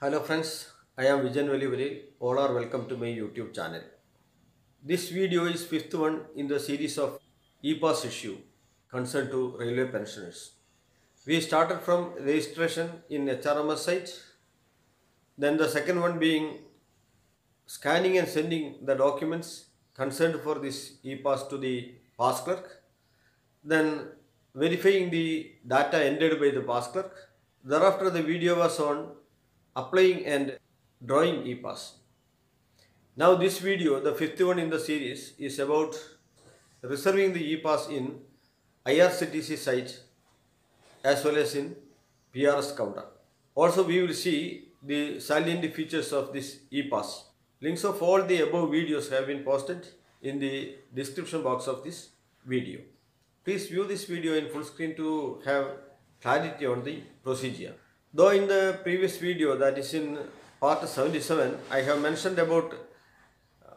Hello friends, I am Vijan Velivali. All are welcome to my YouTube channel. This video is fifth one in the series of E-Pass issue concerned to railway pensioners. We started from registration in HRMS site, then the second one being scanning and sending the documents concerned for this E-Pass to the pass clerk, then verifying the data entered by the pass clerk. Thereafter the video was on applying and drawing pass. Now this video, the fifth one in the series, is about reserving the pass in IRCTC site as well as in PRS counter. Also we will see the salient features of this pass. Links of all the above videos have been posted in the description box of this video. Please view this video in full screen to have clarity on the procedure. Though in the previous video that is in part 77 I have mentioned about uh,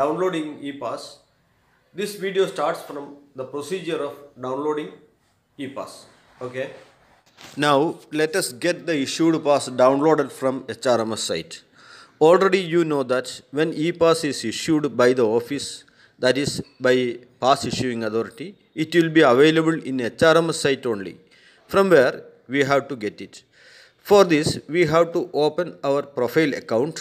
downloading ePass, this video starts from the procedure of downloading ePass. Okay. Now let us get the issued pass downloaded from HRMS site. Already you know that when ePass is issued by the office that is by pass issuing authority it will be available in HRMS site only from where we have to get it. For this, we have to open our profile account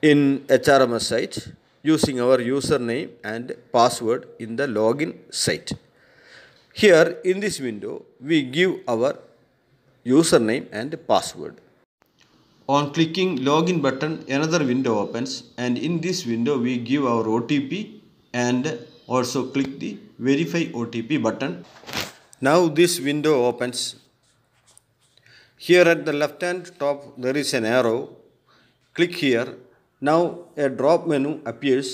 in HRMS site using our username and password in the login site. Here in this window, we give our username and password. On clicking login button, another window opens and in this window, we give our OTP and also click the verify OTP button. Now this window opens here at the left hand top there is an arrow. Click here. Now a drop menu appears.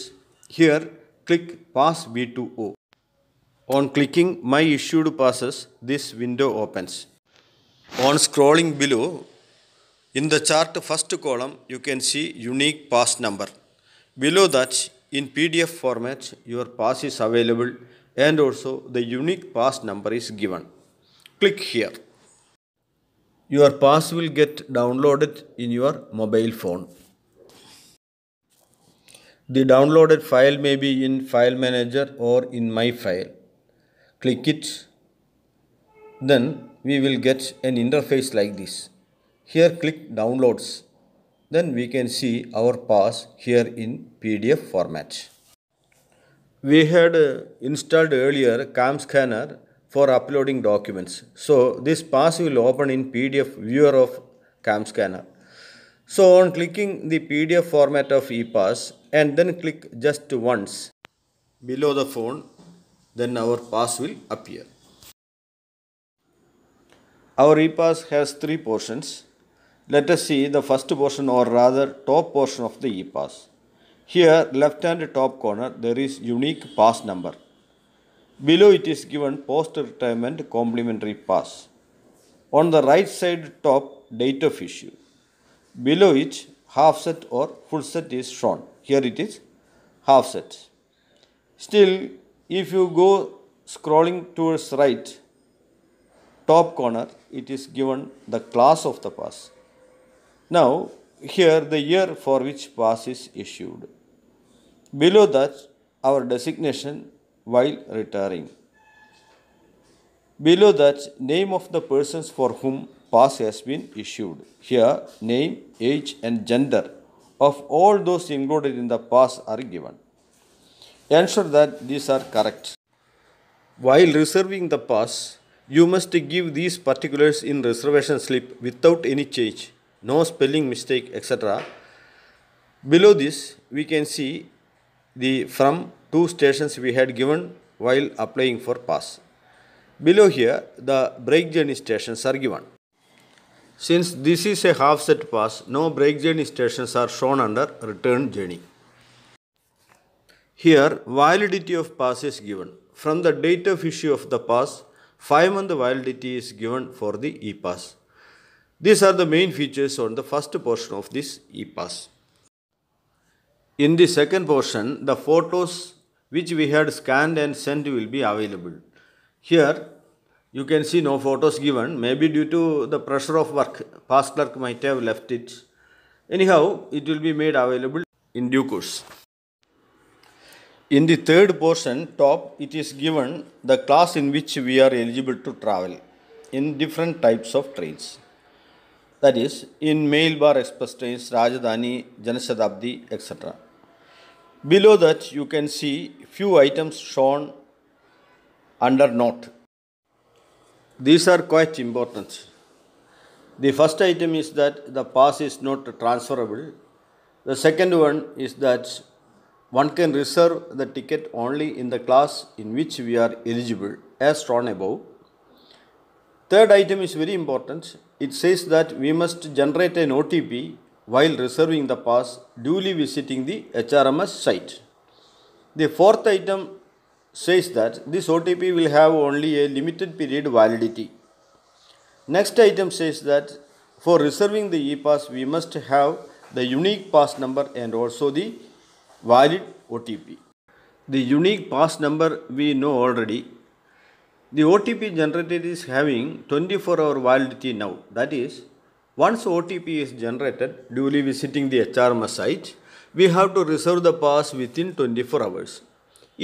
Here click Pass B2O. On clicking My Issued Passes, this window opens. On scrolling below, in the chart first column, you can see unique pass number. Below that, in PDF format, your pass is available and also the unique pass number is given. Click here your pass will get downloaded in your mobile phone. The downloaded file may be in file manager or in my file. Click it. Then we will get an interface like this. Here click downloads. Then we can see our pass here in PDF format. We had uh, installed earlier CAM scanner for uploading documents. So this pass will open in PDF viewer of CAM scanner. So on clicking the PDF format of ePass and then click just once below the phone, then our pass will appear. Our ePass has three portions. Let us see the first portion or rather top portion of the ePass. Here left hand top corner there is unique pass number Below it is given post-retirement complimentary pass. On the right side top, date of issue. Below it, half set or full set is shown. Here it is half set. Still, if you go scrolling towards right, top corner, it is given the class of the pass. Now, here the year for which pass is issued. Below that, our designation while retiring. Below that, name of the persons for whom pass has been issued. Here, name, age and gender of all those included in the pass are given. Ensure that these are correct. While reserving the pass, you must give these particulars in reservation slip without any change, no spelling mistake, etc. Below this, we can see the from two stations we had given while applying for pass. Below here, the break journey stations are given. Since this is a half set pass, no break journey stations are shown under return journey. Here, validity of pass is given. From the date of issue of the pass, 5 month validity is given for the e-pass. These are the main features on the first portion of this e-pass. In the second portion, the photos which we had scanned and sent will be available. Here you can see no photos given, maybe due to the pressure of work, past clerk might have left it. Anyhow, it will be made available in due course. In the third portion, top, it is given the class in which we are eligible to travel in different types of trains. That is, in Mail Bar Express trains, Rajadhani, Janashatabdi, etc. Below that you can see few items shown under note. These are quite important. The first item is that the pass is not transferable. The second one is that one can reserve the ticket only in the class in which we are eligible as shown above. Third item is very important. It says that we must generate an OTP while reserving the pass duly visiting the HRMS site. The fourth item says that this OTP will have only a limited period validity. Next item says that for reserving the e-pass we must have the unique pass number and also the valid OTP. The unique pass number we know already. The OTP generated is having 24 hour validity now that is once OTP is generated, duly visiting the HRMS site, we have to reserve the pass within 24 hours.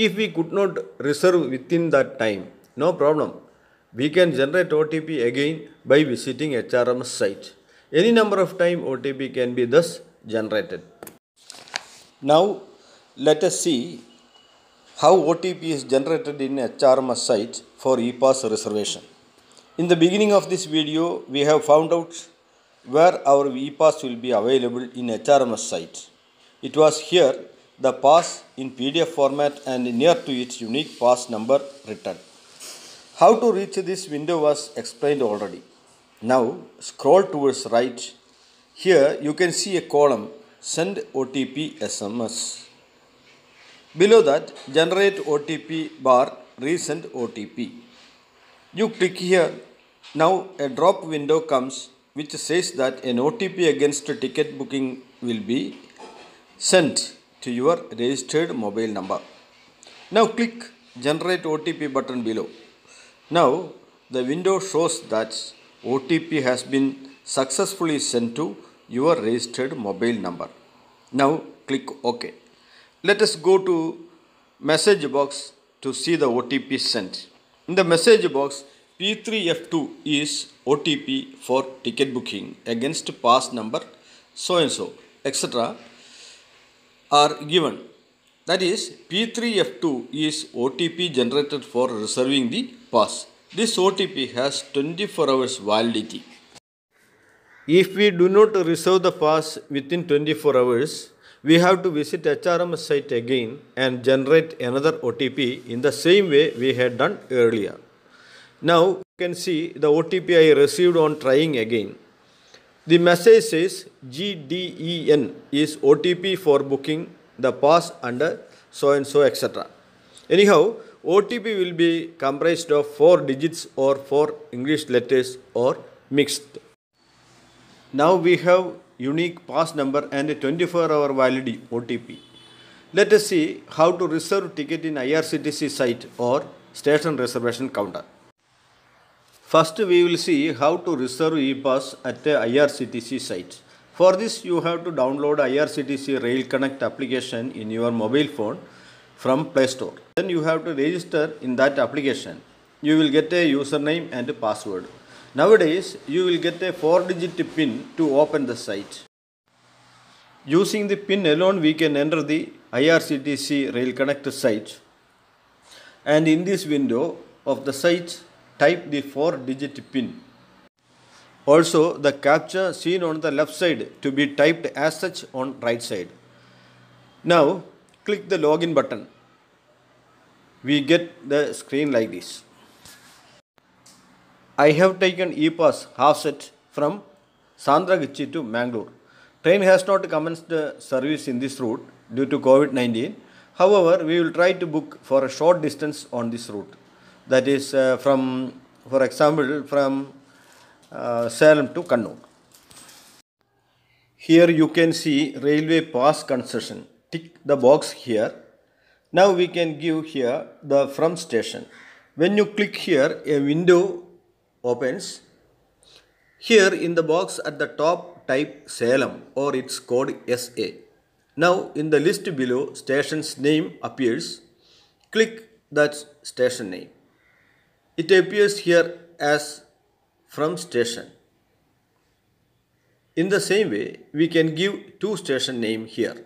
If we could not reserve within that time, no problem. We can generate OTP again by visiting HRMS site. Any number of time OTP can be thus generated. Now let us see how OTP is generated in HRMS site for pass reservation. In the beginning of this video, we have found out where our VPass will be available in HRMS site. It was here the pass in PDF format and near to its unique pass number written. How to reach this window was explained already. Now scroll towards right. Here you can see a column send OTP SMS. Below that generate OTP bar Recent OTP. You click here. Now a drop window comes which says that an OTP against ticket booking will be sent to your registered mobile number. Now click generate OTP button below. Now the window shows that OTP has been successfully sent to your registered mobile number. Now click OK. Let us go to message box to see the OTP sent. In the message box, P3F2 is OTP for ticket booking against pass number so and so etc are given. That is P3F2 is OTP generated for reserving the pass. This OTP has 24 hours validity. If we do not reserve the pass within 24 hours, we have to visit HRM site again and generate another OTP in the same way we had done earlier. Now you can see the OTP I received on trying again. The message says GDEN is OTP for booking the pass under so and so etc. Anyhow, OTP will be comprised of 4 digits or 4 English letters or mixed. Now we have unique pass number and a 24 hour validity OTP. Let us see how to reserve ticket in IRCTC site or station reservation counter. First we will see how to reserve e-pass at the IRCTC site. For this you have to download IRCTC Rail Connect application in your mobile phone from Play Store. Then you have to register in that application. You will get a username and a password. Nowadays you will get a 4 digit pin to open the site. Using the pin alone we can enter the IRCTC Rail Connect site. And in this window of the site type the 4 digit PIN. Also the capture seen on the left side to be typed as such on right side. Now click the login button. We get the screen like this. I have taken e-pass half set from Sandragachi to Mangalore. Train has not commenced service in this route due to COVID-19. However, we will try to book for a short distance on this route that is uh, from, for example, from uh, Salem to Kannur. Here you can see railway pass concession. Tick the box here. Now we can give here the from station. When you click here, a window opens. Here in the box at the top type Salem or its code SA. Now in the list below station's name appears. Click that station name. It appears here as from station. In the same way, we can give two station name here.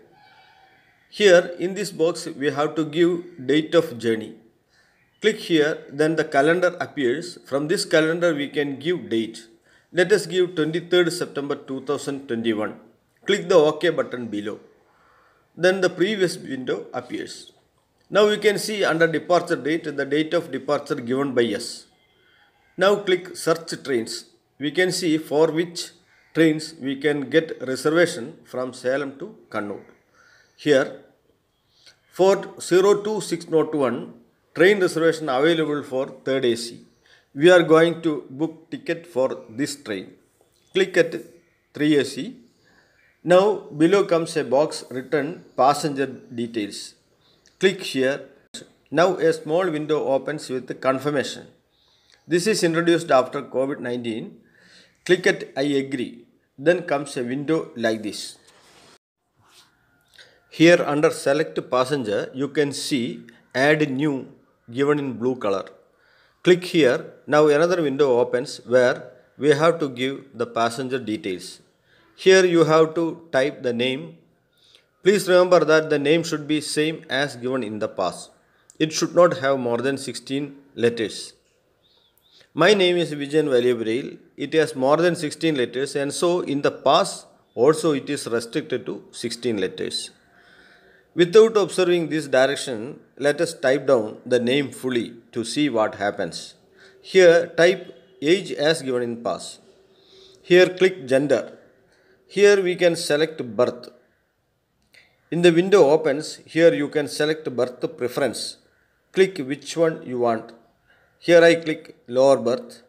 Here in this box, we have to give date of journey. Click here, then the calendar appears. From this calendar, we can give date. Let us give 23rd September 2021. Click the OK button below. Then the previous window appears. Now we can see under departure date the date of departure given by us. Now click search trains. We can see for which trains we can get reservation from Salem to Kannur. Here for 02601 train reservation available for 3rd AC. We are going to book ticket for this train. Click at 3 AC. Now below comes a box written passenger details Click here. Now a small window opens with confirmation. This is introduced after COVID-19. Click at I agree. Then comes a window like this. Here under select passenger, you can see add new given in blue color. Click here. Now another window opens where we have to give the passenger details. Here you have to type the name Please remember that the name should be same as given in the past. It should not have more than 16 letters. My name is Vijayan Valiabrail. It has more than 16 letters and so in the past also it is restricted to 16 letters. Without observing this direction, let us type down the name fully to see what happens. Here type age as given in past. Here click gender. Here we can select birth. In the window opens, here you can select birth preference. Click which one you want. Here I click lower birth.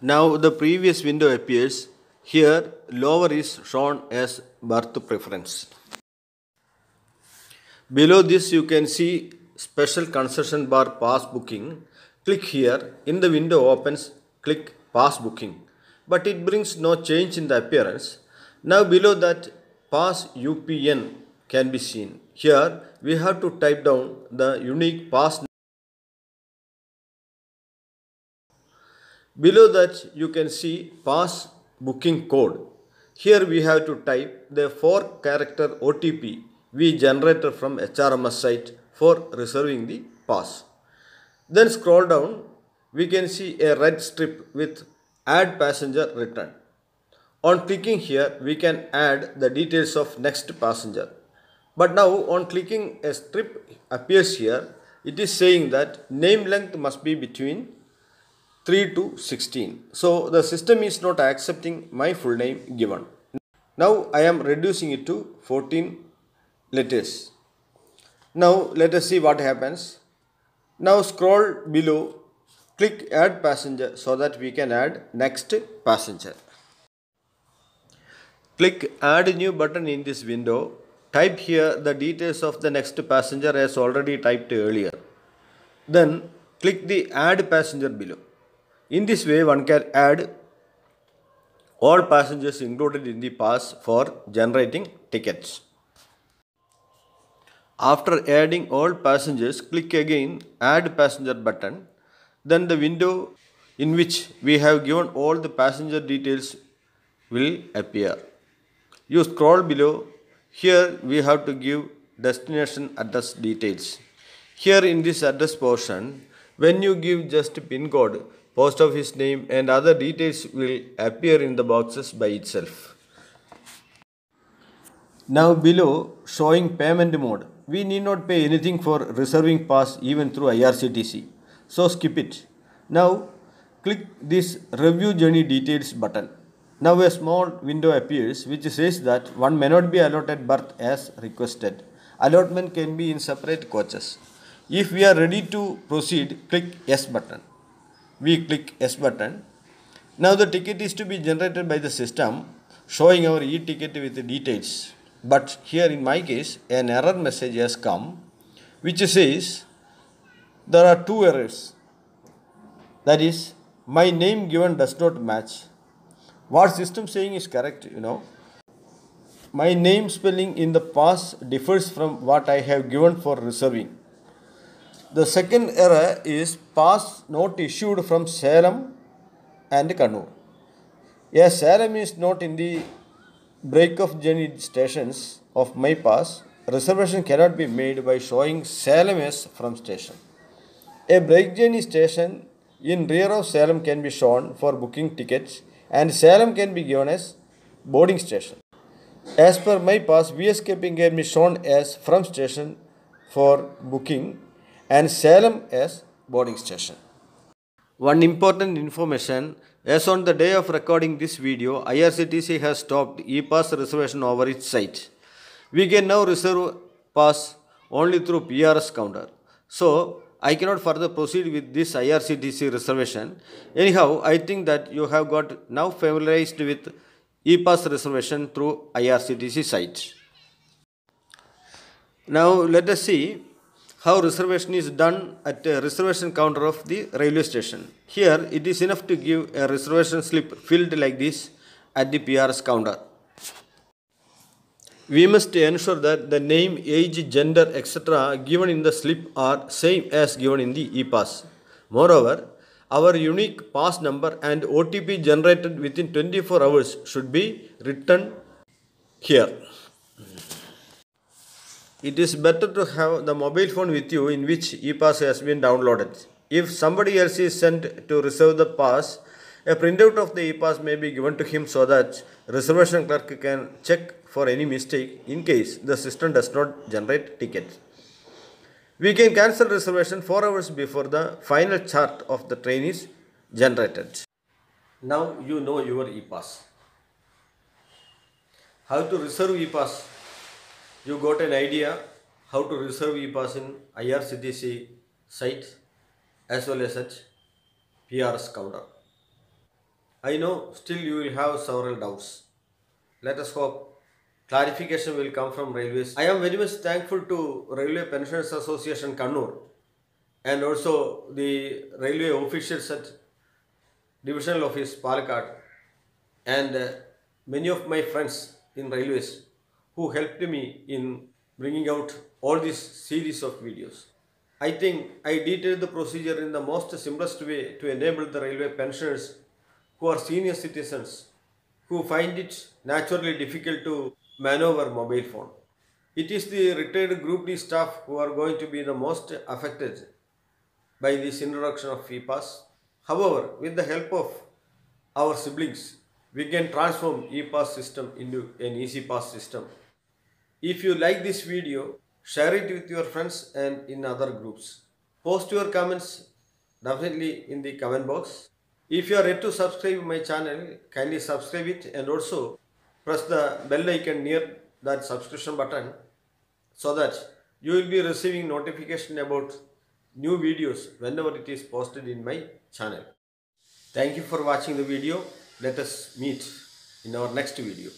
Now the previous window appears. Here lower is shown as birth preference. Below this you can see special concession bar pass booking. Click here. In the window opens, click pass booking. But it brings no change in the appearance. Now below that pass UPN can be seen. Here we have to type down the unique pass. Below that you can see pass booking code. Here we have to type the 4 character OTP we generated from HRMS site for reserving the pass. Then scroll down we can see a red strip with add passenger return. On clicking here we can add the details of next passenger. But now on clicking a strip appears here, it is saying that name length must be between 3 to 16. So the system is not accepting my full name given. Now I am reducing it to 14 letters. Now let us see what happens. Now scroll below, click add passenger so that we can add next passenger. Click add new button in this window Type here the details of the next passenger as already typed earlier. Then click the add passenger below. In this way one can add all passengers included in the pass for generating tickets. After adding all passengers, click again add passenger button. Then the window in which we have given all the passenger details will appear. You scroll below here we have to give destination address details. Here in this address portion, when you give just pin code, post office name and other details will appear in the boxes by itself. Now below showing payment mode, we need not pay anything for reserving pass even through IRCTC. So skip it. Now click this review journey details button. Now a small window appears which says that one may not be allotted berth as requested. Allotment can be in separate coaches. If we are ready to proceed, click yes button. We click yes button. Now the ticket is to be generated by the system showing our e-ticket with the details. But here in my case, an error message has come which says there are two errors. That is, my name given does not match what system saying is correct you know my name spelling in the past differs from what i have given for reserving the second error is pass not issued from Salem and Kannur. Yes, Salem is not in the break of journey stations of my pass. Reservation cannot be made by showing Salem as from station. A break journey station in rear of Salem can be shown for booking tickets and Salem can be given as boarding station. As per my pass, VS Camping can be shown as from station for booking and Salem as boarding station. One important information as on the day of recording this video, IRCTC has stopped e-pass reservation over its site. We can now reserve pass only through PRS counter. So, I cannot further proceed with this IRCTC reservation. Anyhow, I think that you have got now familiarized with e-pass reservation through IRCTC site. Now let us see how reservation is done at a reservation counter of the railway station. Here it is enough to give a reservation slip filled like this at the PRS counter we must ensure that the name, age, gender, etc. given in the slip are same as given in the e-pass. Moreover, our unique pass number and OTP generated within 24 hours should be written here. It is better to have the mobile phone with you in which e-pass has been downloaded. If somebody else is sent to reserve the pass, a printout of the e-pass may be given to him so that reservation clerk can check for any mistake in case the system does not generate tickets. We can cancel reservation 4 hours before the final chart of the train is generated. Now you know your e-pass. How to reserve e-pass? You got an idea how to reserve e-pass in IRCTC site as well as at PRS counter. I know still you will have several doubts. Let us hope clarification will come from railways. I am very much thankful to Railway Pensioners Association Kannur and also the railway officials at divisional office Palakkad and uh, many of my friends in railways who helped me in bringing out all this series of videos. I think I detailed the procedure in the most simplest way to enable the railway pensioners who are senior citizens who find it naturally difficult to man over mobile phone. It is the retired Group D staff who are going to be the most affected by this introduction of e-pass. However, with the help of our siblings, we can transform e-pass system into an easy pass system. If you like this video, share it with your friends and in other groups. Post your comments definitely in the comment box. If you are ready to subscribe my channel, kindly subscribe it and also press the bell icon near that subscription button so that you will be receiving notification about new videos whenever it is posted in my channel. Thank you for watching the video. Let us meet in our next video.